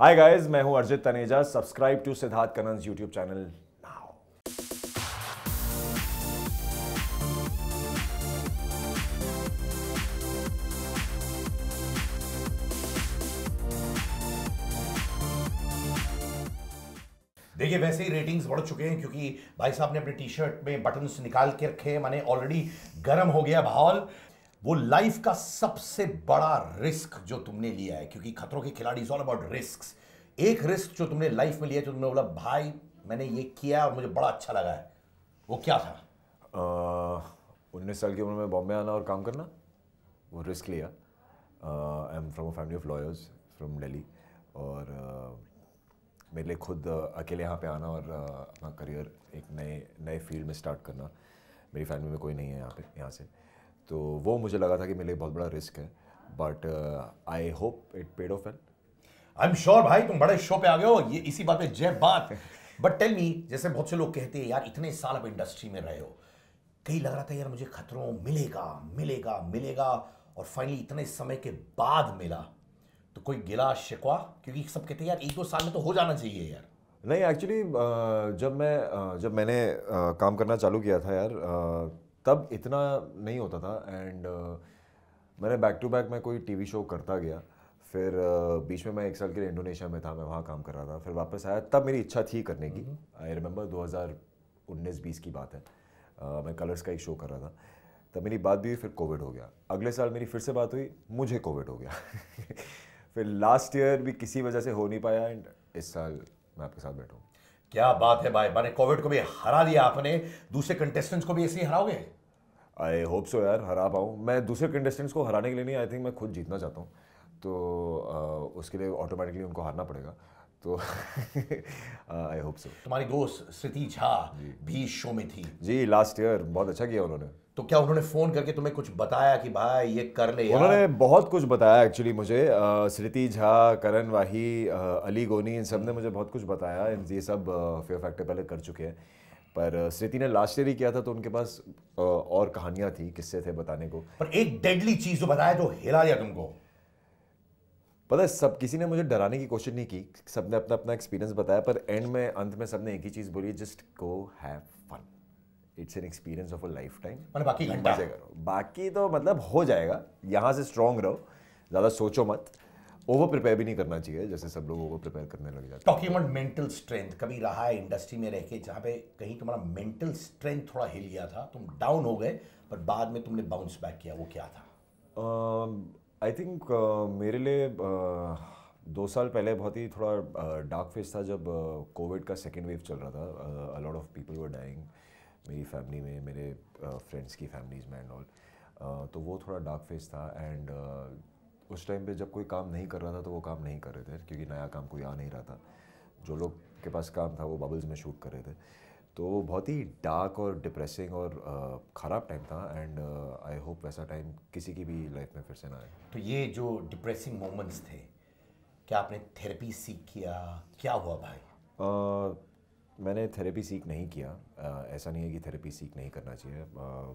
Hi guys मैं हूं Arjit Taneja subscribe to Siddharth Kannan YouTube channel देखिए वैसे ही रेटिंग्स बढ़ चुके हैं क्योंकि भाई साहब ने अपने टी शर्ट में बटन्स निकाल के रखे हैं माने ऑलरेडी गर्म हो गया भावल वो लाइफ का सबसे बड़ा रिस्क जो तुमने लिया है क्योंकि Khatron Ke Khiladi is all about risk एक रिस्क जो तुमने लाइफ में लिया जो तुमने बोला भाई मैंने ये किया और मुझे बड़ा अच्छा लगा है वो क्या था उन्नीस साल की उम्र में बॉम्बे आना और काम करना वो रिस्क लिया I am from a family of lawyers from Delhi और uh, मेरे लिए खुद uh, अकेले यहाँ पे आना और uh, अपना करियर एक नए नए फील्ड में स्टार्ट करना मेरी फैमिली में कोई नहीं है यहाँ पे यहाँ से uh, तो वो मुझे लगा था कि मेरे लिए बहुत बड़ा रिस्क है but I hope it paid off and I am sure भाई तुम बड़े शो पे आ गए हो ये इसी बात पे जय बात बट टेल मी जैसे बहुत से लोग कहते हैं यार इतने साल आप इंडस्ट्री में रहे हो कहीं लग रहा था यार मुझे खतरों मिलेगा मिलेगा मिलेगा और फाइनली इतने समय के बाद मिला तो कोई गिला शिकवा क्योंकि सब कहते हैं यार एक दो साल में तो हो जाना चाहिए यार नहीं एक्चुअली uh, जब मैं uh, जब मैंने uh, काम करना चालू किया था यार तब इतना नहीं होता था एंड uh, मैंने बैक टू बैक मैं कोई टीवी शो करता गया फिर uh, बीच में मैं एक साल के लिए इंडोनेशिया में था मैं वहाँ काम कर रहा था फिर वापस आया तब मेरी इच्छा थी करने की आई रिमेंबर 2019-20 की बात है uh, मैं कलर्स का एक शो कर रहा था तब मेरी बात भी हुई फिर कोविड हो गया अगले साल मेरी फिर से बात हुई मुझे कोविड हो गया फिर लास्ट ईयर भी किसी वजह से हो नहीं पाया एंड इस साल मैं आपके साथ बैठूँ क्या बात है भाई माने कोविड को भी हरा दिया आपने दूसरे कंटेस्टेंट्स को भी ऐसे ही हराओगे आई होप सो यार हरा पाऊँ मैं दूसरे कंटेस्टेंट्स को हराने के लिए नहीं आई थिंक मैं खुद जीतना चाहता हूँ तो uh, उसके लिए ऑटोमेटिकली उनको हारना पड़ेगा तो आई होप सो तुम्हारी दोस्त स्थिति झा भी शो में थी जी लास्ट ईयर बहुत अच्छा किया उन्होंने तो क्या उन्होंने फ़ोन करके तुम्हें कुछ बताया कि भाई ये कर ले उन्होंने बहुत कुछ बताया एक्चुअली मुझे स्मृति झा करण वाही आ, अली गोनी इन सब ने हम्म। मुझे बहुत कुछ बताया ये सब फेयर फैक्टर पहले कर चुके हैं पर स्मृति ने लास्ट ईयर ही किया था तो उनके पास आ, और कहानियाँ थी किस्से थे बताने को पर एक डेडली चीज़ जो बताया जो हिला दिया तुमको पता है सब किसी ने मुझे डराने की कोशिश नहीं की सबने अपना अपना एक्सपीरियंस बताया पर एंड में अंत में सबने एक ही चीज़ बोली just go have fun it's an experience of a lifetime बाकी बाकी तो मतलब हो जाएगा यहाँ से स्ट्रांग रहो ज़्यादा सोचो मत ओवर प्रिपेयर भी नहीं करना चाहिए जैसे सब लोग ओवर प्रिपेयर करने लग जाते टॉकिंग अबाउट मेंटल स्ट्रेंथ कभी रहा है इंडस्ट्री में रह के जहाँ पे कहीं तुम्हारा मेंटल स्ट्रेंथ थोड़ा हिल गया था तुम डाउन हो गए बट बाद में तुमने बाउंस बैक किया वो क्या था आई um, थिंक uh, मेरे लिए uh, दो साल पहले बहुत ही थोड़ा डार्क uh, फेस था जब कोविड uh, का सेकेंड वेव चल रहा था a lot of people were dying मेरी फैमिली में मेरे फ्रेंड्स की फैमिलीज़ में एंड ऑल तो वो थोड़ा डार्क फेस था एंड उस टाइम पे जब कोई काम नहीं कर रहा था तो वो काम नहीं कर रहे थे क्योंकि नया काम कोई आ नहीं रहा था जो लोग के पास काम था वो बबल्स में शूट कर रहे थे तो बहुत ही डार्क और डिप्रेसिंग और ख़राब टाइम था एंड आई होप वैसा टाइम किसी की भी लाइफ में फिर से ना आए तो ये जो डिप्रेसिंग मोमेंट्स थे क्या आपने थेरेपी सीख किया क्या हुआ भाई uh, मैंने थेरेपी सीख नहीं किया आ, ऐसा नहीं है कि थेरेपी सीख नहीं करना चाहिए आ,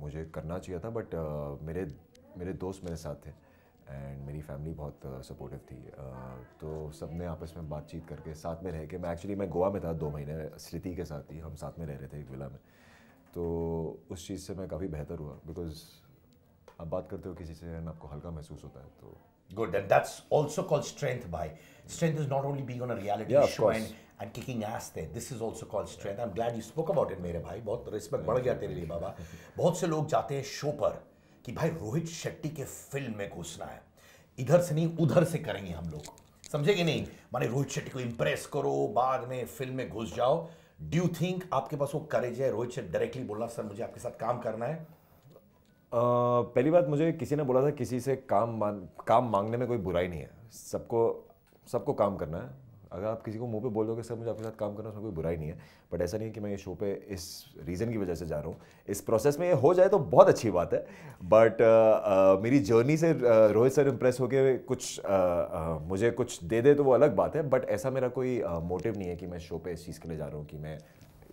मुझे करना चाहिए था बट आ, मेरे मेरे दोस्त मेरे साथ थे एंड मेरी फैमिली बहुत सपोर्टिव थी तो सब ने आपस में बातचीत करके साथ में रह के मैं एक्चुअली मैं गोवा में था दो महीने स्थिति के साथ ही हम साथ में रह रहे थे एक विला में तो उस चीज़ से मैं काफ़ी बेहतर हुआ बिकॉज आप बात करते हो किसी से एंड आपको हल्का महसूस होता है तो good and that's also called strength by strength is not only being on a reality yeah, show and kicking ass थे this is also call strength I am glad you spoke about it मेरे भाई. बहुत respect बढ़ गया तेरे लिए बाबा. बहुत से लोग जाते हैं शो पर कि भाई रोहित शेट्टी के फिल्म में घुसना है. इधर से नहीं उधर से करेंगे हम लोग. समझे कि नहीं? माने रोहित शेट्टी को इम्प्रेस करो, बाद में फिल्म में घुस जाओ. डू यू थिंक आपके पास वो करेज है रोहित शेट्टी डायरेक्टली बोलना सर मुझे आपके साथ काम करना है? Uh, पहली बात मुझे किसी ने बोला था किसी से काम मान काम मांगने में कोई बुराई नहीं है सबको सबको काम करना है अगर आप किसी को मुंह पे बोल दोगे सर मुझे आपके साथ काम करना उसमें कोई बुराई नहीं है बट ऐसा नहीं है कि मैं ये शो पे इस रीज़न की वजह से जा रहा हूँ इस प्रोसेस में ये हो जाए तो बहुत अच्छी बात है बट uh, uh, मेरी जर्नी से uh, रोहित सर इम्प्रेस होकर कुछ मुझे कुछ दे दे तो वो अलग बात है बट ऐसा मेरा कोई मोटिव नहीं है कि मैं शो पर इस चीज़ के लिए जा रहा हूँ कि मैं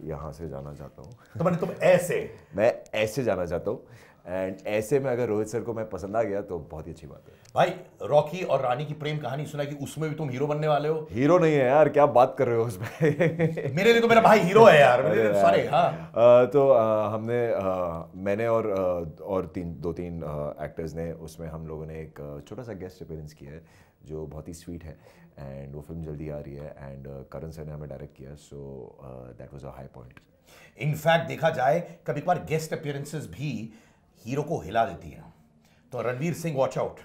यहाँ से जाना चाहता हूँ तो मैंने तुम ऐसे मैं ऐसे जाना चाहता हूँ एंड ऐसे में अगर रोहित सर को मैं पसंद आ गया तो बहुत ही अच्छी बात है भाई रॉकी और रानी की प्रेम कहानी सुना कि उसमें भी तुम हीरो बनने वाले हो हीरो नहीं है यार क्या बात कर रहे हो उसमें मेरे लिए तो मेरा भाई हीरो है यार मेरे लिए तो हाँ तो आ, हमने आ, मैंने और और तीन दो तीन एक्टर्स ने उसमें हम लोगों ने एक छोटा सा गेस्ट अपेयरेंस किया है जो बहुत ही स्वीट है एंड वो फिल्म जल्दी आ रही है एंड करण सर ने हमें डायरेक्ट किया so that was a high point in fact देखा जाए कभी कभार बार गेस्ट अपियरेंसेज भी uh, हीरो को हिला देती है तो Ranveer Singh watch out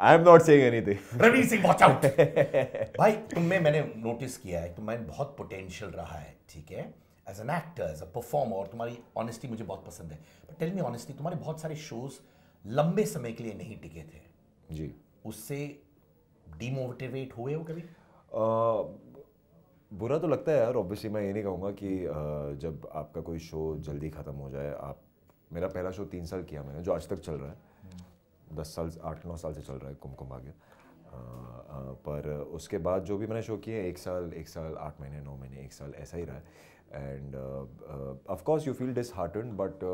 I am not saying anything Ranveer Singh watch out भाई तुम्हें मैंने नोटिस किया है तुम्हें बहुत पोटेंशियल रहा है ठीक है as an actor as a performer और तुम्हारी ऑनेस्टी मुझे बहुत पसंद है बट टेल मी ऑनेस्टी तुम्हारे बहुत सारे शोज लंबे समय के लिए नहीं टिके थे जी उससे डीमोटिवेट हुए हो कभी uh, बुरा तो लगता है यार ऑब्वियसली मैं ये नहीं कहूँगा कि जब आपका कोई शो जल्दी ख़त्म हो जाए आप मेरा पहला शो तीन साल किया मैंने जो आज तक चल रहा है हम्म। दस साल आठ नौ साल से चल रहा है कुमकुम भाग्य पर उसके बाद जो भी मैंने शो किए एक साल एक साल आठ महीने नौ महीने एक साल ऐसा ही रहा है and of course you feel disheartened but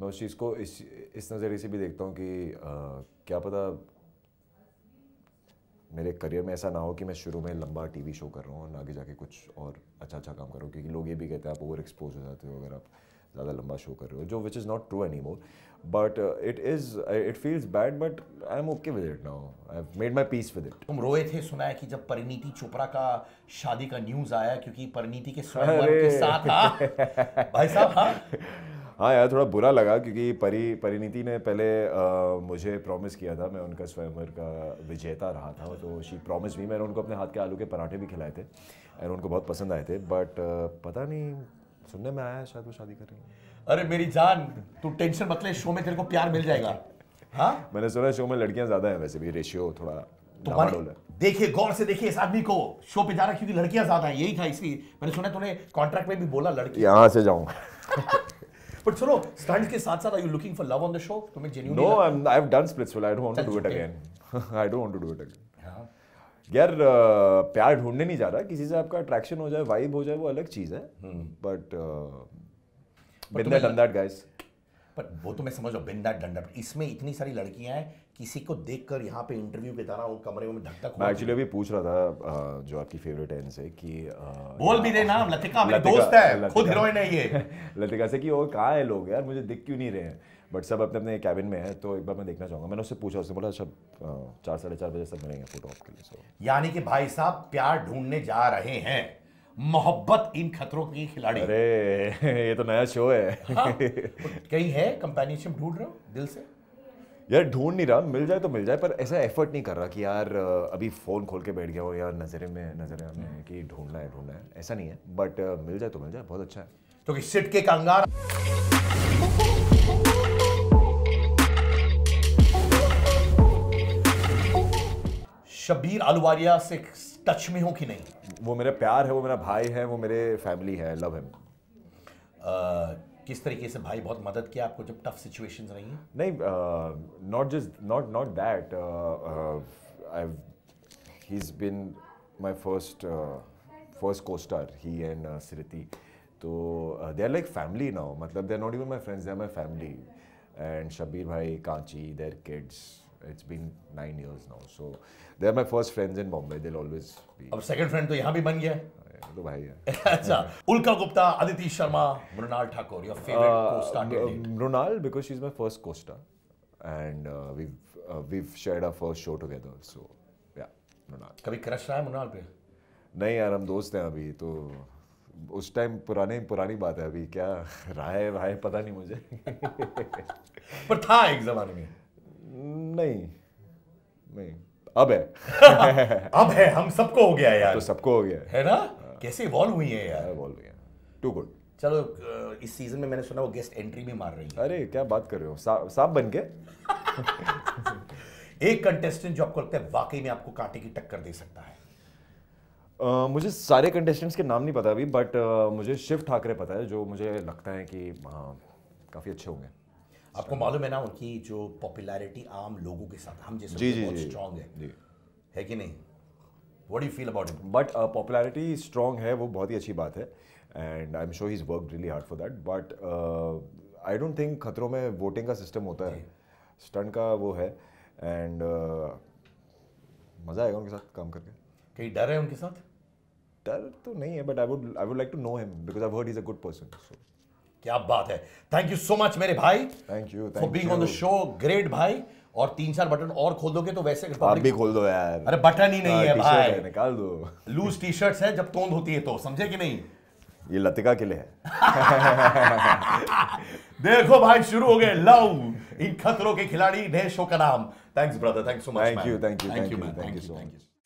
मैं उस चीज़ को इस इस नज़रिए से भी देखता हूँ कि uh, क्या पता मेरे करियर में ऐसा ना हो कि मैं शुरू में लंबा टीवी शो कर रहा हूँ और आगे जाके कुछ और अच्छा अच्छा काम करूँ क्योंकि लोग ये भी कहते हैं आप ओवर एक्सपोज हो जाते हो अगर आप ज़्यादा लंबा शो कर रहे हो जो which is not true anymore but it is it feels bad but I am okay with it now I made my peace with it तुम रोए थे सुना है कि जब परिणीति चोपड़ा का शादी का न्यूज़ आया क्योंकि परिणीति के, के साथ हाँ? भाई साहब हाँ? हाँ यार थोड़ा बुरा लगा क्योंकि परी परिणीति ने पहले आ, मुझे प्रॉमिस किया था मैं उनका स्वयंवर का विजेता रहा था तो शी प्रॉमिस भी मैंने उनको अपने हाथ के आलू के पराठे भी खिलाए थे एंड उनको बहुत पसंद आए थे बट पता नहीं सुनने में आया शायद वो शादी कर रही अरे मेरी जान तू टेंशन मत ले शो में तेरे को प्यार मिल जाएगा हाँ मैंने सुना शो में लड़कियां ज्यादा हैं वैसे भी रेशियो थोड़ा तुम्हारे तो देखिए गौर से देखिए इस आदमी को शो पे जा रहा क्योंकि लड़कियां ज्यादा हैं यही था इसलिए मैंने सुना तूने कॉन्ट्रैक्ट में भी बोला लड़की यहां से जाऊँ But सुनो stunts के साथ साथ are you looking for love on the show? तुम्हें genuinely No, I'm I've done Splitsville. I don't want to do it again. I don't want to do it again. यार प्यार ढूंढने नहीं जा रहा किसी से आपका अट्रैक्शन हो जाए वाइब हो जाए वो अलग चीज़ है बट बिंदा डन दैट गाइस पर वो तो मैं समझ रहा बिन दैट डंडा इसमें इतनी सारी लड़कियां हैं किसी को देख कर यहाँ पे इंटरव्यू के दौरान कमरे में धक धक मैं एक्चुअली अभी पूछ रहा था जो आपकी फेवरेट है इनसे कि बोल भी दे नाम लतिका मेरी दोस्त है खुद हीरोइन है ये लतिका से कि वो कहाँ है लोग यार मुझे दिख क्यों नहीं रहे हैं बट सब अपने अपने कैबिन में है तो एक बार मैं देखना चाहूँगा मैंने उससे पूछा उससे बोला सब चार साढ़े चार बजे सब मिलेंगे फोटो आपके लिए यानी कि भाई साहब प्यार ढूंढने जा रहे हैं मोहब्बत इन खतरों की खिलाड़ी अरे ये तो नया शो है हाँ, कहीं है कंपेनियनशिप ढूंढ रहे हो दिल से यार ढूंढ नहीं रहा मिल जाए तो मिल जाए पर ऐसा एफर्ट नहीं कर रहा कि यार अभी फ़ोन खोल के बैठ गया हो यार नज़रे में नज़रे में हम्म। कि ढूंढना है ढूंढना है ऐसा नहीं है बट मिल जाए तो मिल जाए बहुत अच्छा है तो कि सिट के कंगार शबीर आलूवालिया से टच में हो कि नहीं वो मेरा प्यार है वो मेरा भाई है वो मेरे फैमिली है लव हिम किस तरीके से भाई बहुत मदद किया आपको जब टफ सिचुएशन रही नहीं not just not not that I he is been my first first costar he and सिरती तो they are like family now मतलब they are not even my friends they are my family and Shabir भाई Kanchi their kids it's been nine years now so they are my first friends in Bombay दिल always अब second friend तो यहाँ भी बन गया हाँ, तो भाई अच्छा Ulka Gupta Aditi Sharma Mrunal Thakur your favourite uh, uh, Mrunal because she is my first costar and we we shared a first show together so yeah Mrunal कभी क्रश रहा है मृणाल पे नहीं यार हम दोस्त हैं अभी तो उस टाइम पुराने पुरानी बात है अभी क्या राय राय पता नहीं मुझे पर था एक जमाने में नहीं नहीं अब है अब है हम सबको हो गया यार तो सबको हो गया है ना हाँ। कैसे इवॉल्व हुई है यार इवॉल्व हाँ, हुई है टू गुड चलो इस सीजन में मैंने सुना वो गेस्ट एंट्री भी मार रही है अरे क्या बात कर रहे हो सा, साफ बन के एक कंटेस्टेंट जो आपको लगता है वाकई में आपको कांटे की टक्कर दे सकता है Uh, मुझे सारे कंटेस्टेंट्स के नाम नहीं पता अभी बट uh, मुझे शिव ठाकरे पता है जो मुझे लगता है कि uh, हाँ, काफ़ी अच्छे होंगे आपको मालूम है ना उनकी जो पॉपुलैरिटी आम लोगों के साथ हम जैसे जी, जी, बहुत स्ट्रांग है है कि नहीं what you feel about it but popularity strong है वो बहुत ही अच्छी बात है and I am sure is work really hard for that but I don't think Khatron में वोटिंग का सिस्टम होता है स्टंट का वो है एंड uh, मज़ा आएगा उनके साथ काम करके कहीं डर है उनके साथ डर तो नहीं है but I would I would like to know him because I heard is a good person so क्या बात है थैंक यू सो मच मेरे भाई thank you for being on the show great भाई और तीन चार बटन और खोल दोगे तो वैसे आप भी खोल दो यार अरे बटन ही नहीं आ, हाँ, है भाई निकाल दो लूज टी शर्ट है जब तोंद होती है तो समझे कि नहीं ये लतिका के लिए है देखो भाई शुरू हो गए लव इन खतरों के खिलाड़ी नए शो का नाम thanks brother thanks so much thank you thank you thank you thank you so much